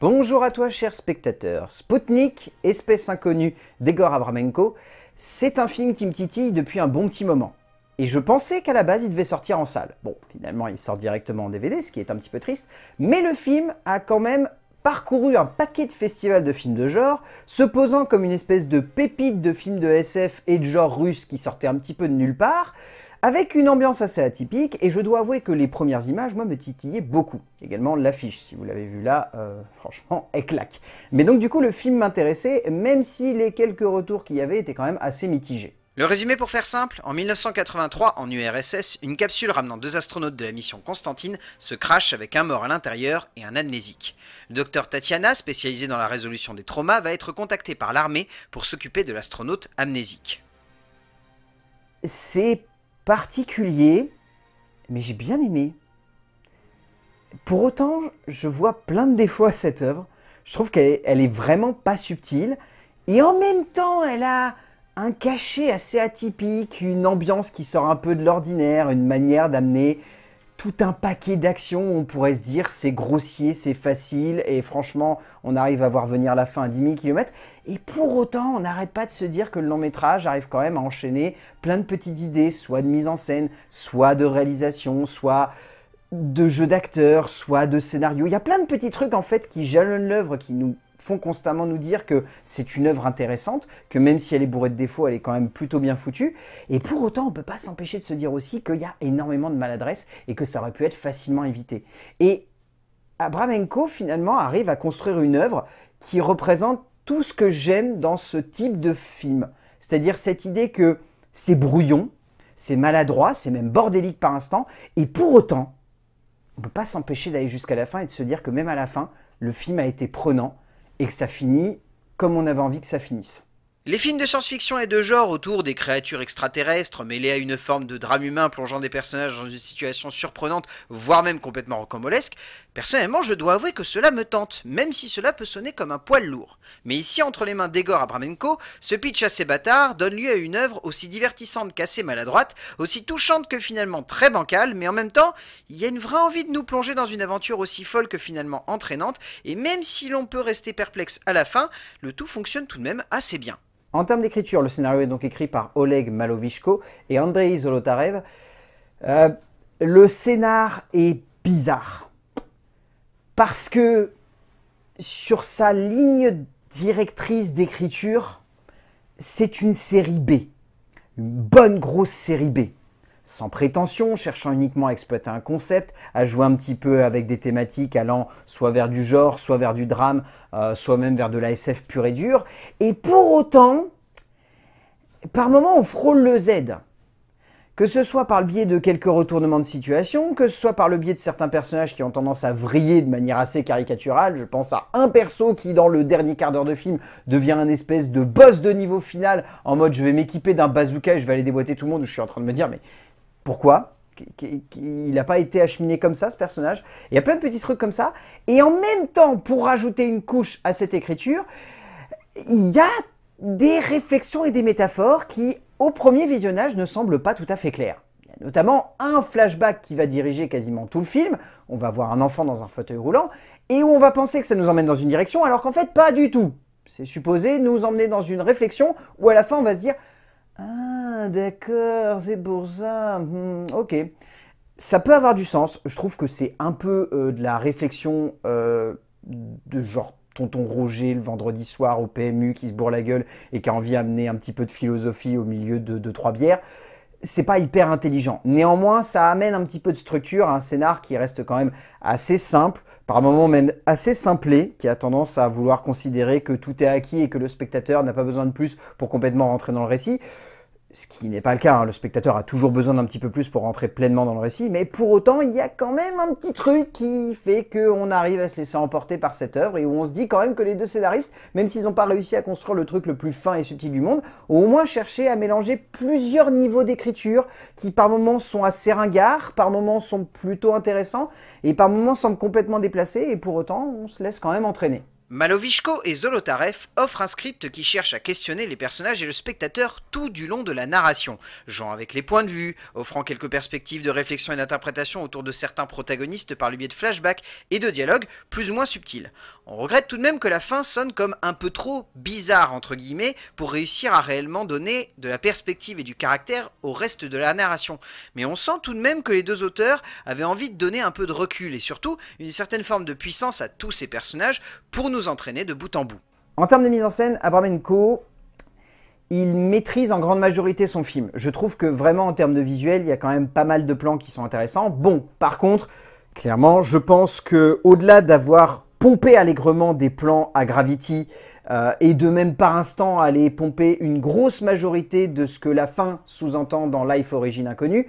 Bonjour à toi chers spectateurs, Spoutnik, espèce inconnue d'Egor Abramenko, c'est un film qui me titille depuis un bon petit moment. Et je pensais qu'à la base il devait sortir en salle. Bon, finalement il sort directement en DVD, ce qui est un petit peu triste, mais le film a quand même parcouru un paquet de festivals de films de genre, se posant comme une espèce de pépite de films de SF et de genre russe qui sortait un petit peu de nulle part, avec une ambiance assez atypique, et je dois avouer que les premières images, moi, me titillaient beaucoup. Également l'affiche, si vous l'avez vu là, euh, franchement, elle claque. Mais donc du coup, le film m'intéressait, même si les quelques retours qu'il y avait étaient quand même assez mitigés. Le résumé pour faire simple, en 1983, en URSS, une capsule ramenant deux astronautes de la mission Constantine se crache avec un mort à l'intérieur et un amnésique. Le docteur Tatiana, spécialisé dans la résolution des traumas, va être contacté par l'armée pour s'occuper de l'astronaute amnésique. C'est particulier, mais j'ai bien aimé. Pour autant, je vois plein de défauts à cette œuvre. Je trouve qu'elle est vraiment pas subtile. Et en même temps, elle a un cachet assez atypique, une ambiance qui sort un peu de l'ordinaire, une manière d'amener tout un paquet d'actions. On pourrait se dire c'est grossier, c'est facile et franchement on arrive à voir venir la fin à 10 000 km. Et pour autant on n'arrête pas de se dire que le long métrage arrive quand même à enchaîner plein de petites idées, soit de mise en scène, soit de réalisation, soit de jeu d'acteurs soit de scénario. Il y a plein de petits trucs en fait qui jalonnent l'œuvre, qui nous font constamment nous dire que c'est une œuvre intéressante, que même si elle est bourrée de défauts, elle est quand même plutôt bien foutue. Et pour autant, on ne peut pas s'empêcher de se dire aussi qu'il y a énormément de maladresse et que ça aurait pu être facilement évité. Et Abramenko, finalement, arrive à construire une œuvre qui représente tout ce que j'aime dans ce type de film. C'est-à-dire cette idée que c'est brouillon, c'est maladroit, c'est même bordélique par instant, et pour autant, on ne peut pas s'empêcher d'aller jusqu'à la fin et de se dire que même à la fin, le film a été prenant, et que ça finit comme on avait envie que ça finisse. Les films de science-fiction et de genre autour des créatures extraterrestres mêlés à une forme de drame humain plongeant des personnages dans une situation surprenante, voire même complètement rocambolesque, personnellement je dois avouer que cela me tente, même si cela peut sonner comme un poil lourd. Mais ici, entre les mains d'Egor Abramenko, ce pitch assez bâtard donne lieu à une œuvre aussi divertissante qu'assez maladroite, aussi touchante que finalement très bancale, mais en même temps, il y a une vraie envie de nous plonger dans une aventure aussi folle que finalement entraînante, et même si l'on peut rester perplexe à la fin, le tout fonctionne tout de même assez bien. En termes d'écriture, le scénario est donc écrit par Oleg Malovichko et Andrei Zolotarev. Euh, le scénar est bizarre parce que sur sa ligne directrice d'écriture, c'est une série B, une bonne grosse série B sans prétention, cherchant uniquement à exploiter un concept, à jouer un petit peu avec des thématiques allant soit vers du genre, soit vers du drame, euh, soit même vers de la SF pure et dure. Et pour autant, par moments, on frôle le Z. Que ce soit par le biais de quelques retournements de situation, que ce soit par le biais de certains personnages qui ont tendance à vriller de manière assez caricaturale, je pense à un perso qui dans le dernier quart d'heure de film devient un espèce de boss de niveau final en mode je vais m'équiper d'un bazooka et je vais aller déboîter tout le monde, je suis en train de me dire mais pourquoi il n'a pas été acheminé comme ça, ce personnage. Il y a plein de petits trucs comme ça. Et en même temps, pour rajouter une couche à cette écriture, il y a des réflexions et des métaphores qui, au premier visionnage, ne semblent pas tout à fait claires notamment un flashback qui va diriger quasiment tout le film, on va voir un enfant dans un fauteuil roulant, et où on va penser que ça nous emmène dans une direction, alors qu'en fait pas du tout. C'est supposé nous emmener dans une réflexion où à la fin on va se dire ah, d'accord, c'est pour ça. Hmm, ok. Ça peut avoir du sens. Je trouve que c'est un peu euh, de la réflexion euh, de genre tonton Roger le vendredi soir au PMU qui se bourre la gueule et qui a envie d'amener un petit peu de philosophie au milieu de trois bières c'est pas hyper intelligent. Néanmoins, ça amène un petit peu de structure à un scénar qui reste quand même assez simple, par moments même assez simplé, qui a tendance à vouloir considérer que tout est acquis et que le spectateur n'a pas besoin de plus pour complètement rentrer dans le récit ce qui n'est pas le cas, hein. le spectateur a toujours besoin d'un petit peu plus pour rentrer pleinement dans le récit, mais pour autant, il y a quand même un petit truc qui fait qu'on arrive à se laisser emporter par cette œuvre, et où on se dit quand même que les deux scénaristes, même s'ils n'ont pas réussi à construire le truc le plus fin et subtil du monde, ont au moins cherché à mélanger plusieurs niveaux d'écriture, qui par moments sont assez ringards, par moments sont plutôt intéressants, et par moments semblent complètement déplacés, et pour autant, on se laisse quand même entraîner. Malovichko et Zolotarev offrent un script qui cherche à questionner les personnages et le spectateur tout du long de la narration, jouant avec les points de vue, offrant quelques perspectives de réflexion et d'interprétation autour de certains protagonistes par le biais de flashbacks et de dialogues plus ou moins subtils. On regrette tout de même que la fin sonne comme un peu trop bizarre entre guillemets pour réussir à réellement donner de la perspective et du caractère au reste de la narration, mais on sent tout de même que les deux auteurs avaient envie de donner un peu de recul et surtout une certaine forme de puissance à tous ces personnages pour nous entraîner de bout en bout. En termes de mise en scène, Abramenko, il maîtrise en grande majorité son film. Je trouve que vraiment en termes de visuel, il y a quand même pas mal de plans qui sont intéressants. Bon, par contre, clairement, je pense que au-delà d'avoir pompé allègrement des plans à Gravity euh, et de même par instant aller pomper une grosse majorité de ce que la fin sous-entend dans Life Origine Inconnue,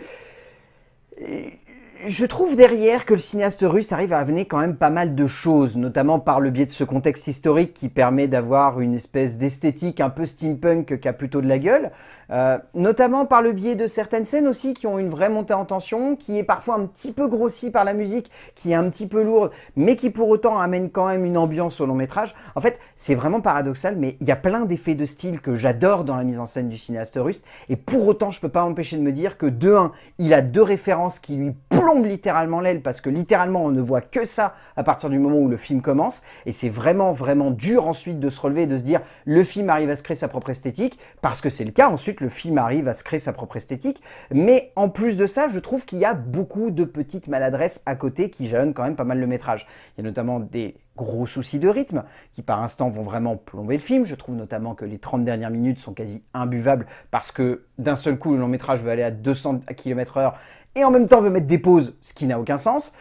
je trouve derrière que le cinéaste russe arrive à amener quand même pas mal de choses, notamment par le biais de ce contexte historique qui permet d'avoir une espèce d'esthétique un peu steampunk qui a plutôt de la gueule, euh, notamment par le biais de certaines scènes aussi qui ont une vraie montée en tension, qui est parfois un petit peu grossie par la musique, qui est un petit peu lourde, mais qui pour autant amène quand même une ambiance au long métrage. En fait, c'est vraiment paradoxal, mais il y a plein d'effets de style que j'adore dans la mise en scène du cinéaste russe, et pour autant je peux pas m'empêcher de me dire que de un, il a deux références qui lui plombe littéralement l'aile parce que littéralement on ne voit que ça à partir du moment où le film commence et c'est vraiment vraiment dur ensuite de se relever et de se dire le film arrive à se créer sa propre esthétique parce que c'est le cas ensuite le film arrive à se créer sa propre esthétique mais en plus de ça je trouve qu'il y a beaucoup de petites maladresses à côté qui jalonnent quand même pas mal le métrage. Il y a notamment des gros soucis de rythme qui par instant vont vraiment plomber le film. Je trouve notamment que les 30 dernières minutes sont quasi imbuvables parce que d'un seul coup le long métrage veut aller à 200 km/h et en même temps veut mettre des pauses, ce qui n'a aucun sens.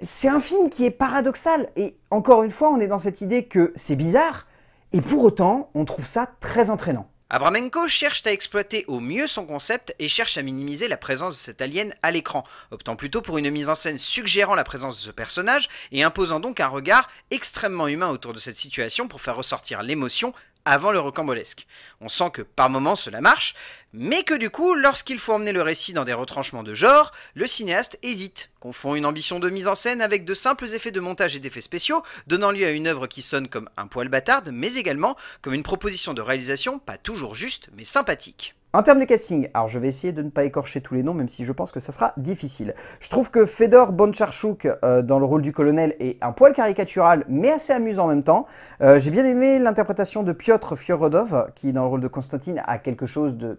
C'est un film qui est paradoxal, et encore une fois, on est dans cette idée que c'est bizarre, et pour autant, on trouve ça très entraînant. Abramenko cherche à exploiter au mieux son concept et cherche à minimiser la présence de cet alien à l'écran, optant plutôt pour une mise en scène suggérant la présence de ce personnage et imposant donc un regard extrêmement humain autour de cette situation pour faire ressortir l'émotion avant le recambolesque. On sent que par moments cela marche, mais que du coup, lorsqu'il faut emmener le récit dans des retranchements de genre, le cinéaste hésite, confond une ambition de mise en scène avec de simples effets de montage et d'effets spéciaux, donnant lieu à une œuvre qui sonne comme un poil bâtarde, mais également comme une proposition de réalisation pas toujours juste, mais sympathique. En termes de casting, alors je vais essayer de ne pas écorcher tous les noms, même si je pense que ça sera difficile. Je trouve que Fedor Boncharchuk euh, dans le rôle du colonel est un poil caricatural, mais assez amusant en même temps. Euh, j'ai bien aimé l'interprétation de Piotr Fiorodov, qui dans le rôle de Constantine a quelque chose de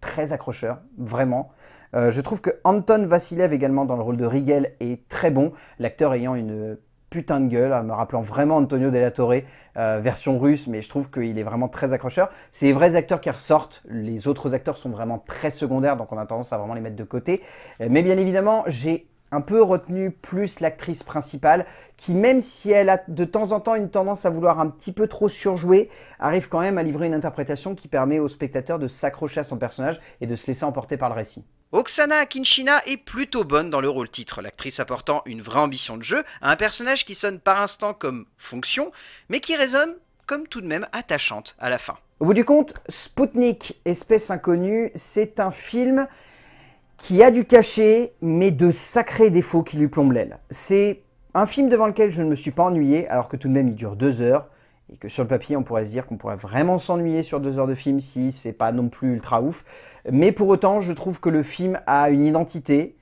très accrocheur, vraiment. Euh, je trouve que Anton Vassilev également dans le rôle de Rigel est très bon, l'acteur ayant une putain de gueule, hein, me rappelant vraiment Antonio Della Torre, euh, version russe, mais je trouve qu'il est vraiment très accrocheur. C'est les vrais acteurs qui ressortent, les autres acteurs sont vraiment très secondaires, donc on a tendance à vraiment les mettre de côté. Euh, mais bien évidemment, j'ai un peu retenu plus l'actrice principale, qui même si elle a de temps en temps une tendance à vouloir un petit peu trop surjouer, arrive quand même à livrer une interprétation qui permet au spectateur de s'accrocher à son personnage et de se laisser emporter par le récit. Oksana Akinchina est plutôt bonne dans le rôle titre, l'actrice apportant une vraie ambition de jeu à un personnage qui sonne par instant comme fonction, mais qui résonne comme tout de même attachante à la fin. Au bout du compte, Spoutnik, espèce inconnue, c'est un film qui a du cachet, mais de sacrés défauts qui lui plombent l'aile. C'est un film devant lequel je ne me suis pas ennuyé, alors que tout de même il dure deux heures, et que sur le papier on pourrait se dire qu'on pourrait vraiment s'ennuyer sur deux heures de film si c'est pas non plus ultra ouf. Mais pour autant, je trouve que le film a une identité,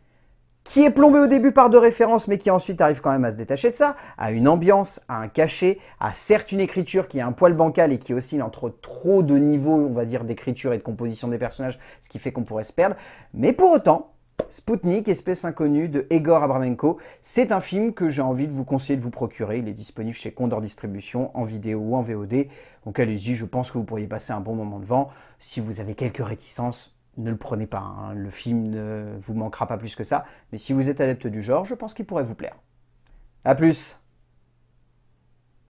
qui est plombé au début par deux références, mais qui ensuite arrive quand même à se détacher de ça, à une ambiance, à un cachet, à certes une écriture qui est un poil bancal et qui oscille entre trop de niveaux, on va dire, d'écriture et de composition des personnages, ce qui fait qu'on pourrait se perdre. Mais pour autant, Spoutnik, espèce inconnue de Egor Abramenko, c'est un film que j'ai envie de vous conseiller de vous procurer. Il est disponible chez Condor Distribution en vidéo ou en VOD. Donc allez-y, je pense que vous pourriez passer un bon moment devant. Si vous avez quelques réticences, ne le prenez pas. Hein. Le film ne vous manquera pas plus que ça. Mais si vous êtes adepte du genre, je pense qu'il pourrait vous plaire. A plus